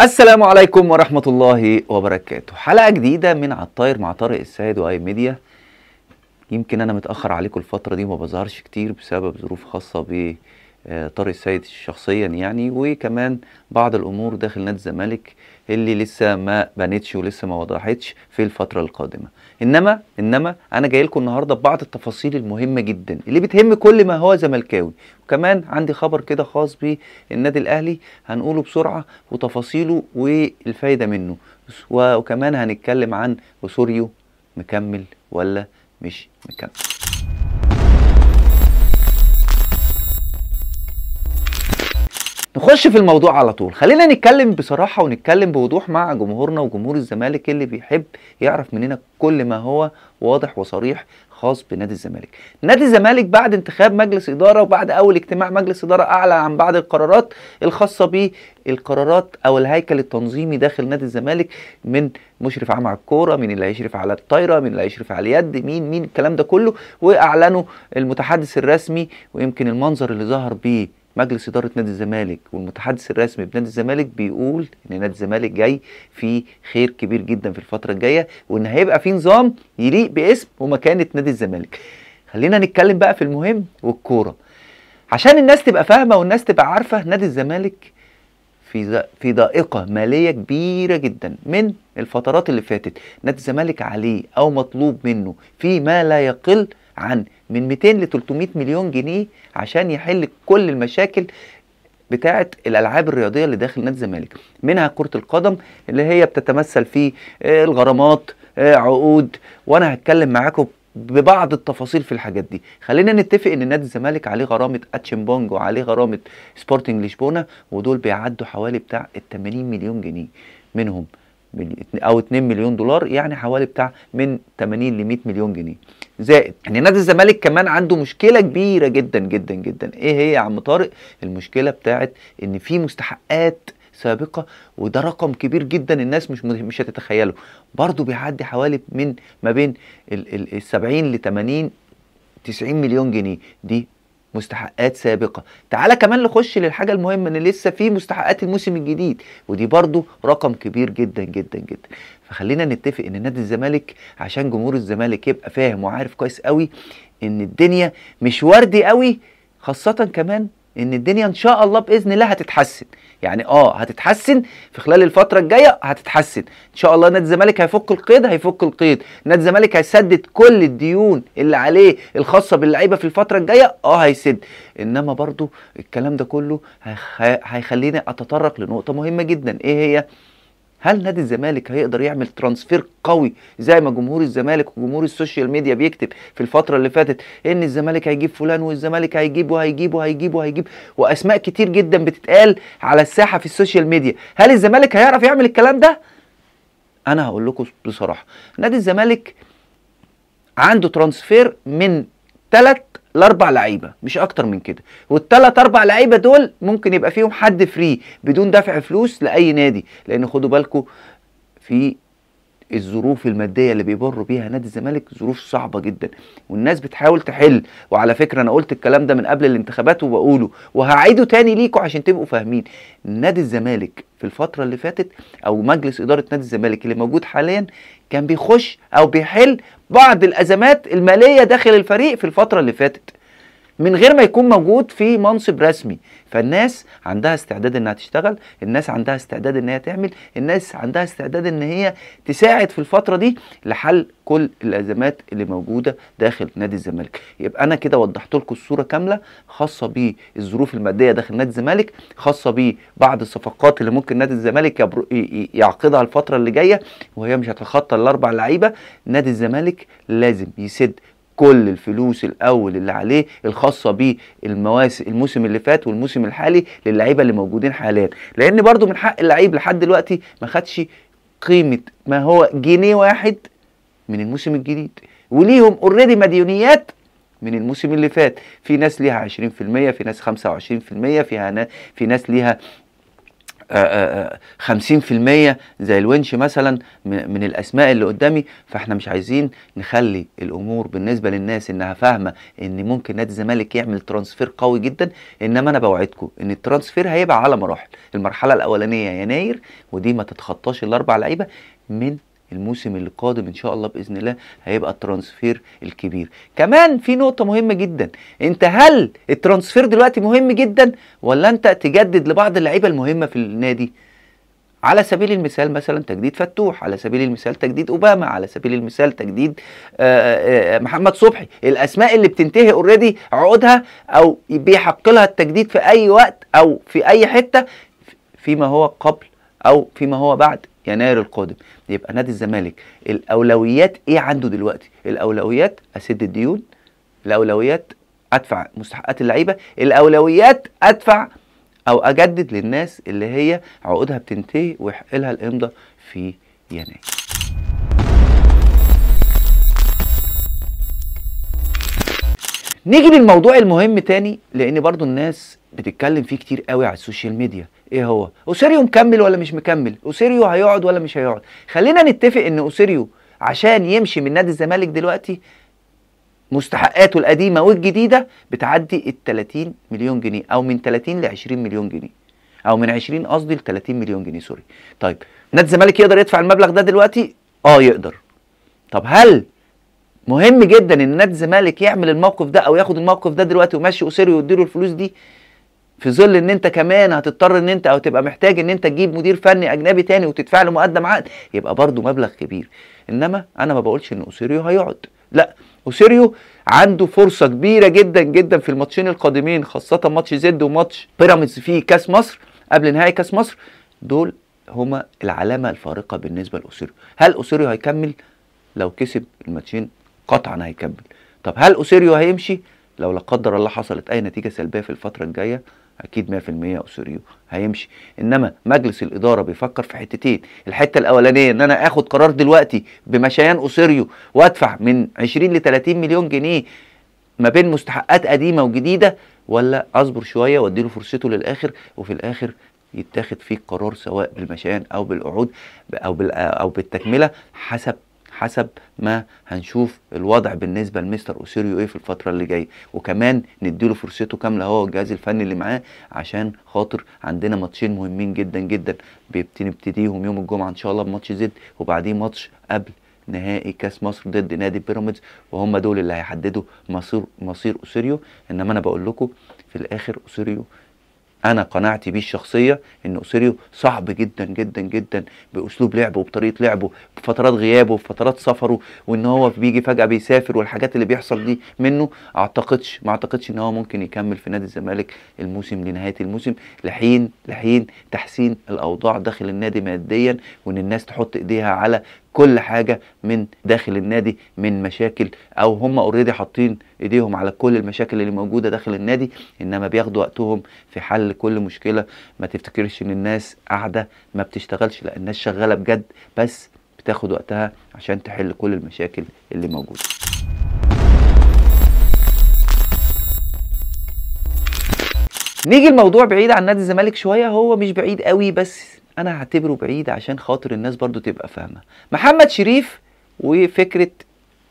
السلام عليكم ورحمة الله وبركاته حلقة جديدة من عطاير مع طارق السيد واي ميديا يمكن أنا متأخر عليكم الفترة دي وما بظهرش كتير بسبب ظروف خاصة بطارق آه، طارق السيد شخصيا يعني وكمان بعض الأمور داخل نادي الزمالك اللي لسه ما بنتش ولسه ما وضحتش في الفتره القادمه انما انما انا جاي لكم النهارده ببعض التفاصيل المهمه جدا اللي بتهم كل ما هو زملكاوي وكمان عندي خبر كده خاص بالنادي الاهلي هنقوله بسرعه وتفاصيله والفايده منه وكمان هنتكلم عن وسوريو مكمل ولا مش مكمل نخش في الموضوع على طول خلينا نتكلم بصراحة ونتكلم بوضوح مع جمهورنا وجمهور الزمالك اللي بيحب يعرف مننا كل ما هو واضح وصريح خاص بنادي الزمالك نادي الزمالك بعد انتخاب مجلس إدارة وبعد أول اجتماع مجلس إدارة أعلى عن بعض القرارات الخاصة بالقرارات أو الهيكل التنظيمي داخل نادي الزمالك من مشرف عام على الكوره من اللي هيشرف على الطايره من اللي هيشرف على اليد مين مين الكلام ده كله واعلنوا المتحدث الرسمي ويمكن المنظر اللي ظهر بيه مجلس اداره نادي الزمالك والمتحدث الرسمي بنادي الزمالك بيقول ان نادي الزمالك جاي في خير كبير جدا في الفتره الجايه وان هيبقى في نظام يليق باسم ومكانه نادي الزمالك خلينا نتكلم بقى في المهم والكوره عشان الناس تبقى فاهمه والناس تبقى عارفه نادي الزمالك في في ضائقه ماليه كبيره جدا من الفترات اللي فاتت نادي الزمالك عليه او مطلوب منه فيما لا يقل عن من 200 ل 300 مليون جنيه عشان يحل كل المشاكل بتاعه الالعاب الرياضيه اللي داخل نادي الزمالك منها كره القدم اللي هي بتتمثل في آه، الغرامات آه، عقود وانا هتكلم معاكم ببعض التفاصيل في الحاجات دي خلينا نتفق ان نادي الزمالك عليه غرامه اتشن بونج وعليه غرامه سبورتنج لشبونه ودول بيعدوا حوالي بتاع ال 80 مليون جنيه منهم او 2 مليون دولار يعني حوالي بتاع من 80 ل 100 مليون جنيه زائد ان يعني نادي الزمالك كمان عنده مشكله كبيره جدا جدا جدا ايه هي يا عم طارق المشكله بتاعت ان في مستحقات سابقه وده رقم كبير جدا الناس مش مش هتتخيله برضه بيعدي حوالي من ما بين ال 70 ل 80 90 مليون جنيه دي مستحقات سابقة تعالى كمان نخش للحاجة المهمة ان لسه في مستحقات الموسم الجديد ودي برضو رقم كبير جدا جدا جدا فخلينا نتفق ان نادي الزمالك عشان جمهور الزمالك يبقى فاهم وعارف كويس قوي ان الدنيا مش وردي قوي خاصة كمان ان الدنيا ان شاء الله باذن الله هتتحسن يعني اه هتتحسن في خلال الفتره الجايه هتتحسن ان شاء الله نادي الزمالك هيفك القيد هيفك القيد نادي الزمالك هيسدد كل الديون اللي عليه الخاصه باللعيبه في الفتره الجايه اه هيسد انما برضو الكلام ده كله هيخليني اتطرق لنقطه مهمه جدا ايه هي هل نادي الزمالك هيقدر يعمل ترانسفير قوي زي ما جمهور الزمالك وجمهور السوشيال ميديا بيكتب في الفتره اللي فاتت ان الزمالك هيجيب فلان والزمالك هيجيب وهيجيب وهيجيب وهيجيب واسماء كتير جدا بتتقال على الساحه في السوشيال ميديا هل الزمالك هيعرف يعمل الكلام ده انا هقول لكم بصراحه نادي الزمالك عنده ترانسفير من ثلاث لاربع لعيبه مش اكتر من كده والتلات اربع لعيبه دول ممكن يبقى فيهم حد فري بدون دفع فلوس لاي نادي لان خدوا بالكم في الظروف الماديه اللي بيمر بيها نادي الزمالك ظروف صعبه جدا والناس بتحاول تحل وعلى فكره انا قلت الكلام ده من قبل الانتخابات وبقوله وهعيده تاني ليكم عشان تبقوا فاهمين نادي الزمالك في الفتره اللي فاتت او مجلس اداره نادي الزمالك اللي موجود حاليا كان بيخش او بيحل بعض الازمات الماليه داخل الفريق في الفتره اللي فاتت من غير ما يكون موجود في منصب رسمي فالناس عندها استعداد انها تشتغل الناس عندها استعداد ان هي تعمل الناس عندها استعداد ان هي تساعد في الفتره دي لحل كل الازمات اللي موجوده داخل نادي الزمالك يبقى انا كده وضحت لكم الصوره كامله خاصه بالظروف الماديه داخل نادي الزمالك خاصه ببعض الصفقات اللي ممكن نادي الزمالك يعقدها الفتره اللي جايه وهي مش هتتخطى الاربع لعيبه نادي الزمالك لازم يسد كل الفلوس الاول اللي عليه الخاصه بالمواسم الموسم اللي فات والموسم الحالي للعيبه اللي موجودين حاليا لان برضو من حق اللعيب لحد دلوقتي ما خدش قيمه ما هو جنيه واحد من الموسم الجديد وليهم اوريدي مديونيات من الموسم اللي فات في ناس ليها 20% في ناس 25% فيها في ناس ليها 50% آه، آه، آه، زي الونش مثلا من الاسماء اللي قدامي فاحنا مش عايزين نخلي الامور بالنسبه للناس انها فاهمه ان ممكن نادي الزمالك يعمل ترانسفير قوي جدا انما انا بوعدكم ان الترانسفير هيبقى على مراحل المرحله الاولانيه يناير ودي ما تتخطاش الاربع لعيبه من الموسم اللي قادم ان شاء الله باذن الله هيبقى الترانسفير الكبير كمان في نقطه مهمه جدا انت هل الترانسفير دلوقتي مهم جدا ولا انت تجدد لبعض اللعيبه المهمه في النادي على سبيل المثال مثلا تجديد فتوح على سبيل المثال تجديد اوباما على سبيل المثال تجديد آه، آه، آه، محمد صبحي الاسماء اللي بتنتهي اوريدي عقودها او بيحق لها التجديد في اي وقت او في اي حته فيما هو قبل او فيما هو بعد يناير القادم يبقى نادي الزمالك الاولويات ايه عنده دلوقتي الاولويات اسد الديون الاولويات ادفع مستحقات اللعيبه الاولويات ادفع او اجدد للناس اللي هي عقودها بتنتهي ويحق لها الامضاء في يناير نيجي للموضوع المهم تاني لان برضو الناس بتتكلم فيه كتير قوي على السوشيال ميديا ايه هو اوسيريو مكمل ولا مش مكمل اوسيريو هيقعد ولا مش هيقعد خلينا نتفق ان اوسيريو عشان يمشي من نادي الزمالك دلوقتي مستحقاته القديمه والجديده بتعدي ال 30 مليون جنيه او من 30 ل 20 مليون جنيه او من 20 قصدي ل 30 مليون جنيه سوري طيب نادي الزمالك يقدر يدفع المبلغ ده دلوقتي اه يقدر طب هل مهم جدا ان نادي الزمالك يعمل الموقف ده او ياخد الموقف ده دلوقتي ويمشي اوسيريو ويديله الفلوس دي في ظل ان انت كمان هتضطر ان انت او تبقى محتاج ان انت تجيب مدير فني اجنبي تاني وتدفع له مقدم عقد يبقى برضه مبلغ كبير انما انا ما بقولش ان اوسيريو هيقعد لا اوسيريو عنده فرصه كبيره جدا جدا في الماتشين القادمين خاصه ماتش زد وماتش بيراميدز في كاس مصر قبل نهائي كاس مصر دول هما العلامه الفارقه بالنسبه لاوسيريو هل اوسيريو هيكمل لو كسب الماتشين قطعا هيكمل طب هل اوسيريو هيمشي لو لا قدر الله حصلت اي نتيجه سلبيه في الفتره الجايه اكيد 100% اسوريو هيمشي انما مجلس الاداره بيفكر في حتتين الحته الاولانيه ان انا اخد قرار دلوقتي بمشيان اسوريو وادفع من 20 ل 30 مليون جنيه ما بين مستحقات قديمه وجديده ولا اصبر شويه واديله فرصته للاخر وفي الاخر يتاخد فيه قرار سواء بالمشيان او بالقعود او او بالتكمله حسب حسب ما هنشوف الوضع بالنسبه لمستر اوسيريو ايه في الفتره اللي جايه وكمان نديله فرصته كامله هو والجهاز الفني اللي معاه عشان خاطر عندنا ماتشين مهمين جدا جدا بنبتديهم يوم الجمعه ان شاء الله بماتش زد وبعديه ماتش قبل نهائي كاس مصر ضد نادي بيراميدز وهم دول اللي هيحددوا مصير مصير اوسيريو انما انا بقول لكم في الاخر اوسيريو انا قناعتي بيه الشخصيه ان اوسيريو صعب جدا جدا جدا باسلوب لعبه وبطريقه لعبه بفترات غيابه وفترات سفره وان هو بيجي فجاه بيسافر والحاجات اللي بيحصل دي منه اعتقدش ما اعتقدش ان هو ممكن يكمل في نادي الزمالك الموسم لنهايه الموسم لحين لحين تحسين الاوضاع داخل النادي ماديا وان الناس تحط ايديها على كل حاجه من داخل النادي من مشاكل او هم اوريدي حاطين ايديهم على كل المشاكل اللي موجوده داخل النادي انما بياخدوا وقتهم في حل كل مشكله ما تفتكرش ان الناس قاعده ما بتشتغلش لا الناس شغاله بجد بس بتاخد وقتها عشان تحل كل المشاكل اللي موجوده نيجي الموضوع بعيد عن نادي الزمالك شويه هو مش بعيد قوي بس انا هعتبره بعيد عشان خاطر الناس برضو تبقى فاهمه محمد شريف وفكره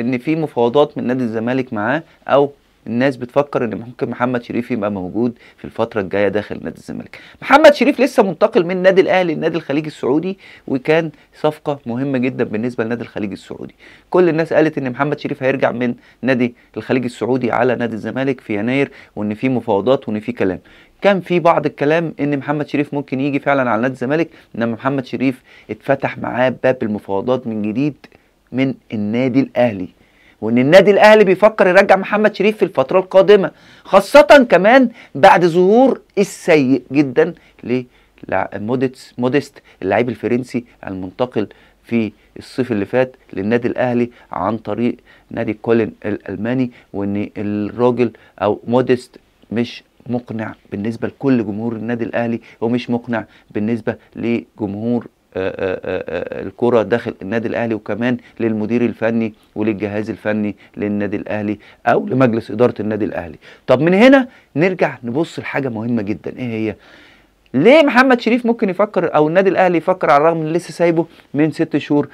ان في مفاوضات من نادي الزمالك معاه او الناس بتفكر ان ممكن محمد شريف يبقى موجود في الفتره الجايه داخل نادي الزمالك محمد شريف لسه منتقل من نادي الاهلي لنادي الخليج السعودي وكان صفقه مهمه جدا بالنسبه لنادي الخليج السعودي كل الناس قالت ان محمد شريف هيرجع من نادي الخليج السعودي على نادي الزمالك في يناير وان في مفاوضات وان في كلام كان في بعض الكلام ان محمد شريف ممكن يجي فعلا على نادي الزمالك انما محمد شريف اتفتح معاه باب المفاوضات من جديد من النادي الاهلي وان النادي الاهلي بيفكر يرجع محمد شريف في الفتره القادمه خاصه كمان بعد ظهور السيء جدا لموديست اللاعب الفرنسي المنتقل في الصيف اللي فات للنادي الاهلي عن طريق نادي كولن الالماني وان الراجل او موديست مش مقنع بالنسبه لكل جمهور النادي الاهلي ومش مقنع بالنسبه لجمهور آه، آه، آه، الكرة داخل النادي الأهلي وكمان للمدير الفني وللجهاز الفني للنادي الأهلي أو لمجلس إدارة النادي الأهلي طب من هنا نرجع نبص لحاجة مهمة جدا إيه هي ليه محمد شريف ممكن يفكر أو النادي الأهلي يفكر على الرغم إن لسه سايبه من ست شهور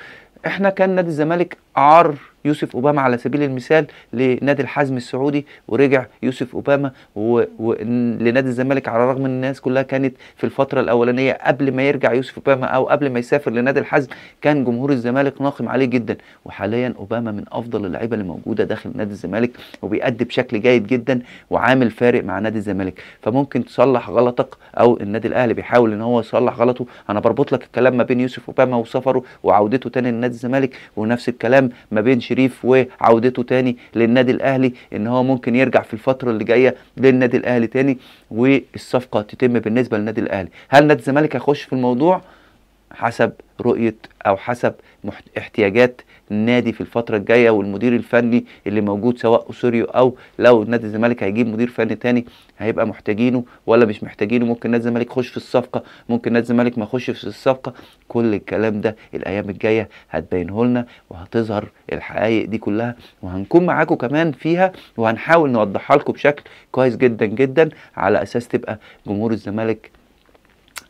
احنا كان نادي الزمالك عار يوسف اوباما على سبيل المثال لنادي الحزم السعودي ورجع يوسف اوباما و... و... لنادي الزمالك على الرغم ان الناس كلها كانت في الفتره الاولانيه قبل ما يرجع يوسف اوباما او قبل ما يسافر لنادي الحزم كان جمهور الزمالك ناقم عليه جدا وحاليا اوباما من افضل اللعيبه اللي موجوده داخل نادي الزمالك وبيأدي بشكل جيد جدا وعامل فارق مع نادي الزمالك فممكن تصلح غلطك او النادي الاهلي بيحاول ان هو يصلح غلطه انا بربط لك الكلام ما بين يوسف اوباما وسفره وعودته تاني لنادي الزمالك ونفس الكلام الكلام ما بين شريف وعودته تاني للنادي الاهلي ان هو ممكن يرجع في الفتره اللي جايه للنادي الاهلي تاني والصفقه تتم بالنسبه للنادي الاهلي هل نادي الزمالك هيخش في الموضوع حسب رؤية أو حسب احتياجات النادي في الفترة الجاية والمدير الفني اللي موجود سواء أسوريو أو لو نادي الزمالك هيجيب مدير فني تاني هيبقى محتاجينه ولا مش محتاجينه ممكن نادي الزمالك يخش في الصفقة ممكن نادي الزمالك ما يخش في الصفقة كل الكلام ده الأيام الجاية هتبينه لنا وهتظهر الحقائق دي كلها وهنكون معاكم كمان فيها وهنحاول نوضحها لكم بشكل كويس جدا جدا على أساس تبقى جمهور الزمالك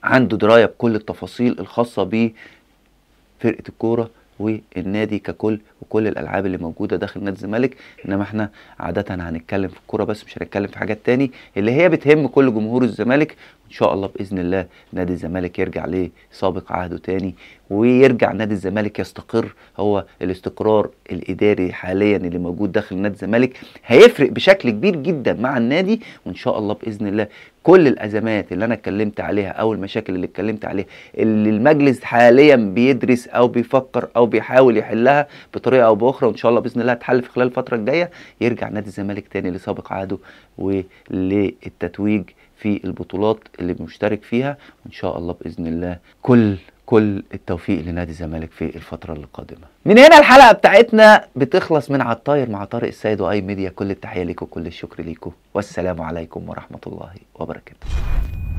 عنده درايه بكل التفاصيل الخاصه بفرقه الكوره والنادي ككل وكل الالعاب اللي موجوده داخل نادي الزمالك انما احنا عاده هنتكلم في الكوره بس مش هنتكلم في حاجات تاني اللي هي بتهم كل جمهور الزمالك وان شاء الله باذن الله نادي الزمالك يرجع لسابق عهده تاني ويرجع نادي الزمالك يستقر هو الاستقرار الاداري حاليا اللي موجود داخل نادي الزمالك هيفرق بشكل كبير جدا مع النادي وان شاء الله باذن الله كل الازمات اللي انا اتكلمت عليها او المشاكل اللي اتكلمت عليها اللي المجلس حاليا بيدرس او بيفكر او بيحاول يحلها بطريقه او باخرى وان شاء الله باذن الله هتحل في خلال الفتره الجايه يرجع نادي الزمالك تاني لسابق عهده وللتتويج في البطولات اللي بنشترك فيها وان شاء الله باذن الله كل كل التوفيق لنادي الزمالك في الفترة القادمة من هنا الحلقة بتاعتنا بتخلص من عطاير مع طارق السيد واي ميديا كل التحية لكم وكل الشكر لكم والسلام عليكم ورحمة الله وبركاته